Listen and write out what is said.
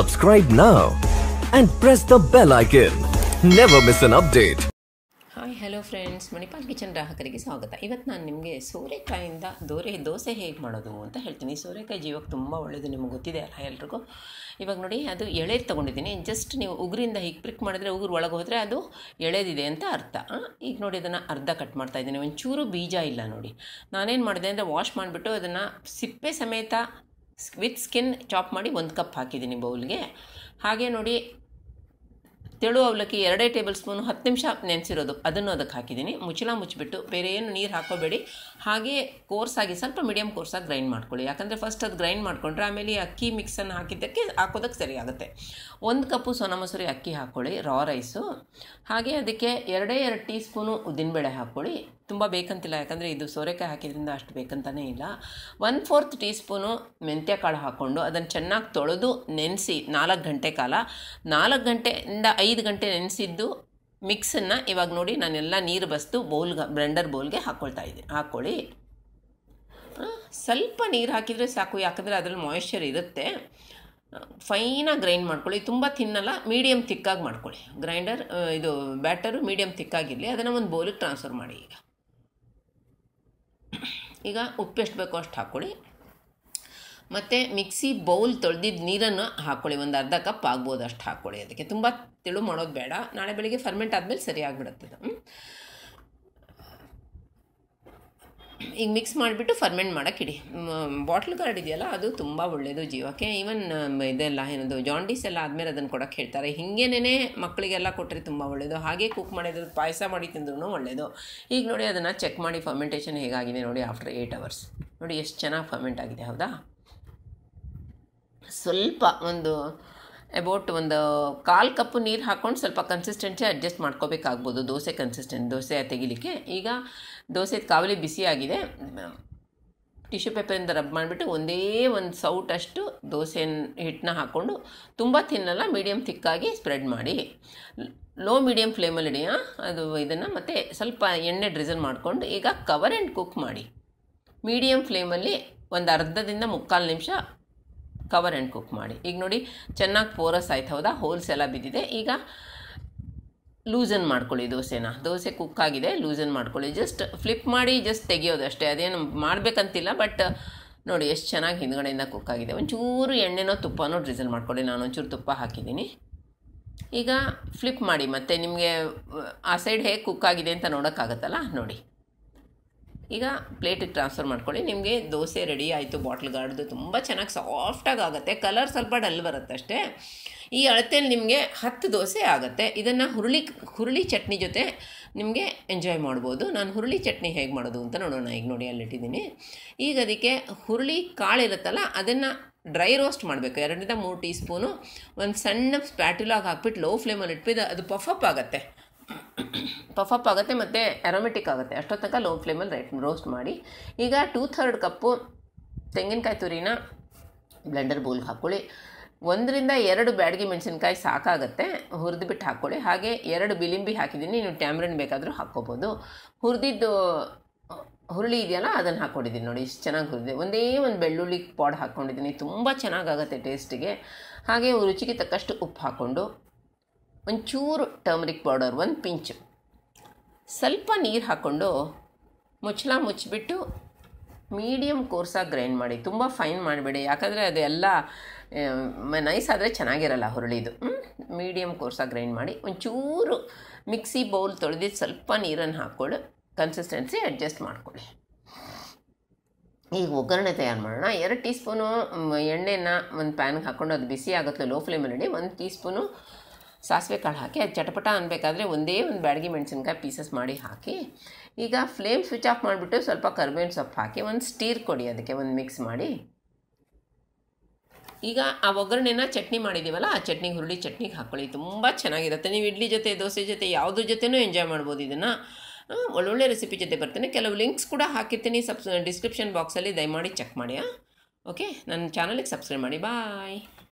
Subscribe now and press the bell icon. Never miss an update. Hi hello friends Manipal kitchen ಗ್ರಾಹಕರಿಗೆ ಸ್ವಾಗತ ಇವತ್ತು ನಾನು ನಿಮಗೆ ಸೋರೆಕಾಯಿಂದ ದೋರೆ ದೋಸೆ ಹೇಗೆ ಮಾಡೋದು ಅಂತ ಹೇಳ್ತೀನಿ ಸೋರೆಕಾಯಿ ಜೀವಕ್ಕೆ ತುಂಬ ಒಳ್ಳೆಯದು ನಿಮಗೆ ಗೊತ್ತಿದೆ ಅಲ್ಲ ಎಲ್ರಿಗೂ ಇವಾಗ ನೋಡಿ ಅದು ಎಳೆದು ತೊಗೊಂಡಿದ್ದೀನಿ ಜಸ್ಟ್ ನೀವು ಉಗುರಿಂದ ಹೀಗೆ ಪ್ರಿಕ್ ಮಾಡಿದ್ರೆ ಉಗುರು ಒಳಗೆ ಹೋದರೆ ಅದು ಎಳೆದಿದೆ ಅಂತ ಅರ್ಥ ಈಗ ನೋಡಿ ಅದನ್ನು ಅರ್ಧ ಕಟ್ ಮಾಡ್ತಾ ಇದ್ದೀನಿ ಒಂಚೂರು ಬೀಜ ಇಲ್ಲ ನೋಡಿ ನಾನೇನು ಮಾಡಿದೆ ಅಂದರೆ ವಾಶ್ ಮಾಡಿಬಿಟ್ಟು ಅದನ್ನು ಸಿಪ್ಪೆ ಸಮೇತ ವಿತ್ ಸ್ಕಿನ್ ಚಾಪ್ ಮಾಡಿ ಒಂದು ಕಪ್ ಹಾಕಿದ್ದೀನಿ ಬೌಲ್ಗೆ ಹಾಗೆ ನೋಡಿ ತೆಳು ಅವಲಕ್ಕಿ ಎರಡೇ ಟೇಬಲ್ ಸ್ಪೂನು ಹತ್ತು ನಿಮಿಷ ನೆನೆಸಿರೋದು ಅದನ್ನು ಅದಕ್ಕೆ ಹಾಕಿದ್ದೀನಿ ಮುಚ್ಚಳ ಮುಚ್ಚಿಬಿಟ್ಟು ಬೇರೆ ಏನು ನೀರು ಹಾಕೋಬೇಡಿ ಹಾಗೆ ಕೋರ್ಸಾಗಿ ಸ್ವಲ್ಪ ಮೀಡಿಯಮ್ ಕೋರ್ಸಾಗಿ ಗ್ರೈಂಡ್ ಮಾಡ್ಕೊಳ್ಳಿ ಯಾಕಂದರೆ ಫಸ್ಟ್ ಅದು ಗ್ರೈಂಡ್ ಮಾಡಿಕೊಂಡ್ರೆ ಆಮೇಲೆ ಅಕ್ಕಿ ಮಿಕ್ಸನ್ನು ಹಾಕಿದ್ದಕ್ಕೆ ಹಾಕೋದಕ್ಕೆ ಸರಿಯಾಗುತ್ತೆ ಒಂದು ಕಪ್ಪು ಸೋನಾ ಮಸೂರಿ ಅಕ್ಕಿ ಹಾಕ್ಕೊಳ್ಳಿ ರಾ ರೈಸು ಹಾಗೆ ಅದಕ್ಕೆ ಎರಡೇ ಎರಡು ಟೀ ಸ್ಪೂನು ಉದ್ದಿನಬೇಳೆ ಹಾಕ್ಕೊಳ್ಳಿ ತುಂಬ ಬೇಕಂತಿಲ್ಲ ಯಾಕಂದರೆ ಇದು ಸೋರೆಕಾಯಿ ಹಾಕಿದ್ರಿಂದ ಅಷ್ಟು ಬೇಕಂತಲೇ ಇಲ್ಲ ಒನ್ ಫೋರ್ತ್ ಟೀ ಸ್ಪೂನು ಕಾಳು ಹಾಕ್ಕೊಂಡು ಅದನ್ನು ಚೆನ್ನಾಗಿ ತೊಳೆದು ನೆನೆಸಿ ನಾಲ್ಕು ಗಂಟೆ ಕಾಲ ನಾಲ್ಕು ಗಂಟೆಯಿಂದ ಐದು ಗಂಟೆ ನೆನೆಸಿದ್ದು ಮಿಕ್ಸನ್ನು ಇವಾಗ ನೋಡಿ ನಾನೆಲ್ಲ ನೀರು ಬಸ್ತು ಬೌಲ್ಗೆ ಬ್ಲೆಂಡರ್ ಬೌಲ್ಗೆ ಹಾಕ್ಕೊಳ್ತಾ ಇದ್ದೀನಿ ಹಾಕ್ಕೊಳ್ಳಿ ಸ್ವಲ್ಪ ನೀರು ಹಾಕಿದರೆ ಸಾಕು ಯಾಕಂದರೆ ಅದರಲ್ಲಿ ಮಾಯಿಶ್ಚರ್ ಇರುತ್ತೆ ಫೈನಾಗಿ ಗ್ರೈಂಡ್ ಮಾಡ್ಕೊಳ್ಳಿ ತುಂಬ ತಿನ್ನಲ್ಲ ಮೀಡಿಯಮ್ ತಿಕ್ಕಾಗಿ ಮಾಡ್ಕೊಳ್ಳಿ ಗ್ರೈಂಡರ್ ಇದು ಬ್ಯಾಟರು ಮೀಡಿಯಮ್ ತಿಕ್ಕಾಗಿರಲಿ ಅದನ್ನು ಒಂದು ಬೌಲಿಗೆ ಟ್ರಾನ್ಸ್ಫರ್ ಮಾಡಿ ಈಗ ಈಗ ಉಪ್ಪು ಎಷ್ಟು ಬೇಕೋ ಅಷ್ಟು ಹಾಕ್ಕೊಳ್ಳಿ ಮತ್ತು ಮಿಕ್ಸಿ ಬೌಲ್ ತೊಳೆದಿದ್ದ ನೀರನ್ನು ಹಾಕ್ಕೊಳ್ಳಿ ಒಂದು ಅರ್ಧ ಕಪ್ ಆಗ್ಬೋದು ಅಷ್ಟು ಹಾಕ್ಕೊಳ್ಳಿ ಅದಕ್ಕೆ ತುಂಬ ತಿಳು ಮಾಡೋದು ಬೇಡ ನಾಳೆ ಬೆಳಿಗ್ಗೆ ಫರ್ಮೆಂಟ್ ಆದಮೇಲೆ ಸರಿಯಾಗಿಬಿಡುತ್ತದೆ ಹ್ಞೂ ಈಗ ಮಿಕ್ಸ್ ಮಾಡಿಬಿಟ್ಟು ಫರ್ಮೆಂಟ್ ಮಾಡೋಕ್ಕಿಡಿ ಬಾಟ್ಲ್ ಗಾರ್ಡ್ ಇದೆಯಲ್ಲ ಅದು ತುಂಬ ಒಳ್ಳೆಯದು ಜೀವಕ್ಕೆ ಈವನ್ ಇದೆಲ್ಲ ಏನದು ಜಾಂಡೀಸ್ ಎಲ್ಲ ಆದಮೇಲೆ ಅದನ್ನು ಕೊಡೋಕ್ಕೆ ಹೇಳ್ತಾರೆ ಹಿಂಗೇನೇ ಮಕ್ಕಳಿಗೆಲ್ಲ ಕೊಟ್ಟರೆ ತುಂಬ ಒಳ್ಳೆಯದು ಹಾಗೆ ಕುಕ್ ಮಾಡಿದ್ರೆ ಪಾಯಸ ಮಾಡಿ ತಿಂದ್ರೂ ಒಳ್ಳೆಯದು ಈಗ ನೋಡಿ ಅದನ್ನು ಚೆಕ್ ಮಾಡಿ ಫರ್ಮೆಂಟೇಷನ್ ಹೇಗಾಗಿದೆ ನೋಡಿ ಆಫ್ಟರ್ ಏಯ್ಟ್ ಅವರ್ಸ್ ನೋಡಿ ಎಷ್ಟು ಚೆನ್ನಾಗಿ ಫರ್ಮೆಂಟ್ ಆಗಿದೆ ಹೌದಾ ಸ್ವಲ್ಪ ಒಂದು ಅಬೌಟ್ ಒಂದು ಕಾಲು ಕಪ್ಪು ನೀರು ಹಾಕ್ಕೊಂಡು ಸ್ವಲ್ಪ ಕನ್ಸಿಸ್ಟೆನ್ಸಿ ಅಡ್ಜಸ್ಟ್ ಮಾಡ್ಕೋಬೇಕಾಗ್ಬೋದು ದೋಸೆ ಕನ್ಸಿಸ್ಟೆಂಟ್ ದೋಸೆ ತೆಗಿಲಿಕ್ಕೆ ಈಗ ದೋಸೆ ಕಾವಲಿ ಬಿಸಿಯಾಗಿದೆ ಟಿಶ್ಯೂ ಪೇಪರಿಂದ ರಬ್ ಮಾಡಿಬಿಟ್ಟು ಒಂದೇ ಒಂದು ಸೌಟಷ್ಟು ದೋಸೆ ಹಿಟ್ಟನ್ನ ಹಾಕ್ಕೊಂಡು ತುಂಬ ತಿನ್ನಲ್ಲ ಮೀಡಿಯಮ್ ಥಿಕ್ಕಾಗಿ ಸ್ಪ್ರೆಡ್ ಮಾಡಿ ಲೋ ಮೀಡಿಯಮ್ ಫ್ಲೇಮಲ್ಲಿ ಇಡಿ ಅದು ಇದನ್ನು ಮತ್ತು ಸ್ವಲ್ಪ ಎಣ್ಣೆ ಡ್ರಿಸಲ್ ಮಾಡಿಕೊಂಡು ಈಗ ಕವರ್ ಆ್ಯಂಡ್ ಕುಕ್ ಮಾಡಿ ಮೀಡಿಯಮ್ ಫ್ಲೇಮಲ್ಲಿ ಒಂದು ಅರ್ಧದಿಂದ ಮುಕ್ಕಾಲು ನಿಮಿಷ ಕವರ್ ಆ್ಯಂಡ್ ಕುಕ್ ಮಾಡಿ ಈಗ ನೋಡಿ ಚೆನ್ನಾಗಿ ಪೋರಸ್ ಆಯ್ತು ಹೌದಾ ಹೋಲ್ಸ್ ಎಲ್ಲ ಬಿದ್ದಿದೆ ಈಗ ಲೂಸನ್ ಮಾಡ್ಕೊಳ್ಳಿ ದೋಸೆನ ದೋಸೆ ಕುಕ್ ಆಗಿದೆ ಲೂಸನ್ ಮಾಡ್ಕೊಳ್ಳಿ ಜಸ್ಟ್ ಫ್ಲಿಪ್ ಮಾಡಿ ಜಸ್ಟ್ ತೆಗಿಯೋದು ಅಷ್ಟೇ ಅದೇನು ಮಾಡಬೇಕಂತಿಲ್ಲ ಬಟ್ ನೋಡಿ ಎಷ್ಟು ಚೆನ್ನಾಗಿ ಹಿಂದ್ಗಡೆಯಿಂದ ಕುಕ್ ಆಗಿದೆ ಒಂಚೂರು ಎಣ್ಣೆನೋ ತುಪ್ಪನೋ ಡ್ರಿಸಲ್ ಮಾಡ್ಕೊಳ್ಳಿ ನಾನು ಒಂಚೂರು ತುಪ್ಪ ಹಾಕಿದ್ದೀನಿ ಈಗ ಫ್ಲಿಪ್ ಮಾಡಿ ಮತ್ತೆ ನಿಮಗೆ ಆ ಸೈಡ್ ಹೇಗೆ ಕುಕ್ ಆಗಿದೆ ಅಂತ ನೋಡೋಕ್ಕಾಗತ್ತಲ್ಲ ನೋಡಿ ಈಗ ಪ್ಲೇಟಿಗೆ ಟ್ರಾನ್ಸ್ಫರ್ ಮಾಡ್ಕೊಳ್ಳಿ ನಿಮಗೆ ದೋಸೆ ರೆಡಿ ಆಯಿತು ಬಾಟ್ಲ್ ತುಂಬ ಚೆನ್ನಾಗಿ ಸಾಫ್ಟಾಗಿ ಆಗುತ್ತೆ ಕಲರ್ ಸ್ವಲ್ಪ ಡಲ್ ಬರುತ್ತೆ ಅಷ್ಟೇ ಈ ಅಳತೆಯಲ್ಲಿ ನಿಮಗೆ ಹತ್ತು ದೋಸೆ ಆಗುತ್ತೆ ಇದನ್ನು ಹುರುಳಿ ಹುರುಳಿ ಚಟ್ನಿ ಜೊತೆ ನಿಮಗೆ ಎಂಜಾಯ್ ಮಾಡ್ಬೋದು ನಾನು ಹುರುಳಿ ಚಟ್ನಿ ಹೇಗೆ ಮಾಡೋದು ಅಂತ ನೋಡೋಣ ಈಗ ನೋಡಿ ಅಲ್ಲಿಟ್ಟಿದ್ದೀನಿ ಈಗ ಅದಕ್ಕೆ ಹುರುಳಿ ಕಾಳಿರುತ್ತಲ್ಲ ಅದನ್ನು ಡ್ರೈ ರೋಸ್ಟ್ ಮಾಡಬೇಕು ಎರಡರಿಂದ ಮೂರು ಟೀ ಸ್ಪೂನು ಒಂದು ಸಣ್ಣ ಪ್ಯಾಟ್ಯುಲಾಗಿ ಹಾಕ್ಬಿಟ್ಟು ಲೋ ಫ್ಲೇಮಲ್ಲಿ ಇಟ್ಬಿದ್ದು ಅದು ಅಪ್ ಆಗುತ್ತೆ ಅಪ್ ಆಗುತ್ತೆ ಮತ್ತು ಅರೋಮೆಟಿಕ್ ಆಗುತ್ತೆ ಅಷ್ಟೊತ್ತನಕ ತನಕ ಲೋ ಫ್ಲೇಮಲ್ಲಿ ರೈಟ್ ರೋಸ್ಟ್ ಮಾಡಿ ಈಗ ಟೂ ಥರ್ಡ್ ಕಪ್ಪು ತೆಂಗಿನಕಾಯಿ ತುರಿನ ಬ್ಲೆಂಡರ್ ಬೌಲ್ಗೆ ಹಾಕ್ಕೊಳ್ಳಿ ಒಂದರಿಂದ ಎರಡು ಬ್ಯಾಡಗಿ ಮೆಣಸಿನ್ಕಾಯಿ ಸಾಕಾಗುತ್ತೆ ಹುರಿದ್ಬಿಟ್ಟು ಬಿಟ್ಟು ಹಾಕ್ಕೊಳ್ಳಿ ಹಾಗೆ ಎರಡು ಬಿಲಿಂಬಿ ಹಾಕಿದ್ದೀನಿ ನೀವು ಟ್ಯಾಮ್ರಿನ್ ಬೇಕಾದರೂ ಹಾಕ್ಕೋಬೋದು ಹುರಿದಿದ್ದು ಹುರುಳಿ ಇದೆಯಲ್ಲ ಅದನ್ನು ಹಾಕ್ಕೊಂಡಿದ್ದೀನಿ ನೋಡಿ ಇಷ್ಟು ಚೆನ್ನಾಗಿ ಹುರಿದೆ ಒಂದೇ ಒಂದು ಬೆಳ್ಳುಳ್ಳಿ ಪಾಡ್ ಹಾಕ್ಕೊಂಡಿದ್ದೀನಿ ತುಂಬ ಚೆನ್ನಾಗಾಗುತ್ತೆ ಟೇಸ್ಟಿಗೆ ಹಾಗೆ ರುಚಿಗೆ ತಕ್ಕಷ್ಟು ಉಪ್ಪು ಹಾಕ್ಕೊಂಡು ಒಂಚೂರು ಟರ್ಮರಿಕ್ ಪೌಡರ್ ಒಂದು ಪಿಂಚು ಸ್ವಲ್ಪ ನೀರು ಹಾಕ್ಕೊಂಡು ಮುಚ್ಚಲ ಮುಚ್ಚಿಬಿಟ್ಟು ಮೀಡಿಯಮ್ ಕೋರ್ಸಾಗಿ ಗ್ರೈಂಡ್ ಮಾಡಿ ತುಂಬ ಫೈನ್ ಮಾಡಿಬಿಡಿ ಯಾಕಂದರೆ ಅದೆಲ್ಲ ನೈಸ್ ಆದರೆ ಚೆನ್ನಾಗಿರಲ್ಲ ಹುರುಳಿದು ಮೀಡಿಯಮ್ ಕೋರ್ಸಾಗಿ ಗ್ರೈಂಡ್ ಮಾಡಿ ಒಂಚೂರು ಮಿಕ್ಸಿ ಬೌಲ್ ತೊಳೆದಿದ್ದು ಸ್ವಲ್ಪ ನೀರನ್ನು ಹಾಕ್ಕೊಂಡು ಕನ್ಸಿಸ್ಟೆನ್ಸಿ ಅಡ್ಜಸ್ಟ್ ಮಾಡ್ಕೊಳ್ಳಿ ಈಗ ಒಗ್ಗರಣೆ ತಯಾರು ಮಾಡೋಣ ಎರಡು ಟೀ ಸ್ಪೂನು ಎಣ್ಣೆನ ಒಂದು ಪ್ಯಾನ್ಗೆ ಹಾಕ್ಕೊಂಡು ಅದು ಬಿಸಿ ಆಗುತ್ತೆ ಲೋ ಫ್ಲೇಮಲ್ಲಿ ಒಂದು ಟೀ ಸ್ಪೂನು ಸಾಸಿವೆ ಕಾಳು ಹಾಕಿ ಅದು ಚಟಪಟ ಅನ್ಬೇಕಾದ್ರೆ ಒಂದೇ ಒಂದು ಬ್ಯಾಡಗಿ ಮೆಣಸಿನ್ಕಾಯಿ ಪೀಸಸ್ ಮಾಡಿ ಹಾಕಿ ಈಗ ಫ್ಲೇಮ್ ಸ್ವಿಚ್ ಆಫ್ ಮಾಡಿಬಿಟ್ಟು ಸ್ವಲ್ಪ ಕರ್ಬೇವಿನ ಸೊಪ್ಪು ಹಾಕಿ ಒಂದು ಸ್ಟೀರ್ ಕೊಡಿ ಅದಕ್ಕೆ ಒಂದು ಮಿಕ್ಸ್ ಮಾಡಿ ಈಗ ಆ ಒಗ್ಗರಣೆನ ಚಟ್ನಿ ಮಾಡಿದ್ದೀವಲ್ಲ ಆ ಚಟ್ನಿ ಹುರುಳಿ ಚಟ್ನಿಗೆ ಹಾಕ್ಕೊಳ್ಳಿ ತುಂಬ ಚೆನ್ನಾಗಿರುತ್ತೆ ನೀವು ಇಡ್ಲಿ ಜೊತೆ ದೋಸೆ ಜೊತೆ ಯಾವುದ್ರ ಜೊತೆನೂ ಎಂಜಾಯ್ ಮಾಡ್ಬೋದು ಇದನ್ನು ಒಳ್ಳೊಳ್ಳೆ ರೆಸಿಪಿ ಜೊತೆ ಬರ್ತೇನೆ ಕೆಲವು ಲಿಂಕ್ಸ್ ಕೂಡ ಹಾಕಿರ್ತೀನಿ ಸಬ್ಸ್ ಡಿಸ್ಕ್ರಿಪ್ಷನ್ ಬಾಕ್ಸಲ್ಲಿ ದಯಮಾಡಿ ಚೆಕ್ ಮಾಡಿ ಓಕೆ ನನ್ನ ಚಾನಲಿಗೆ ಸಬ್ಸ್ಕ್ರೈಬ್ ಮಾಡಿ ಬಾಯ್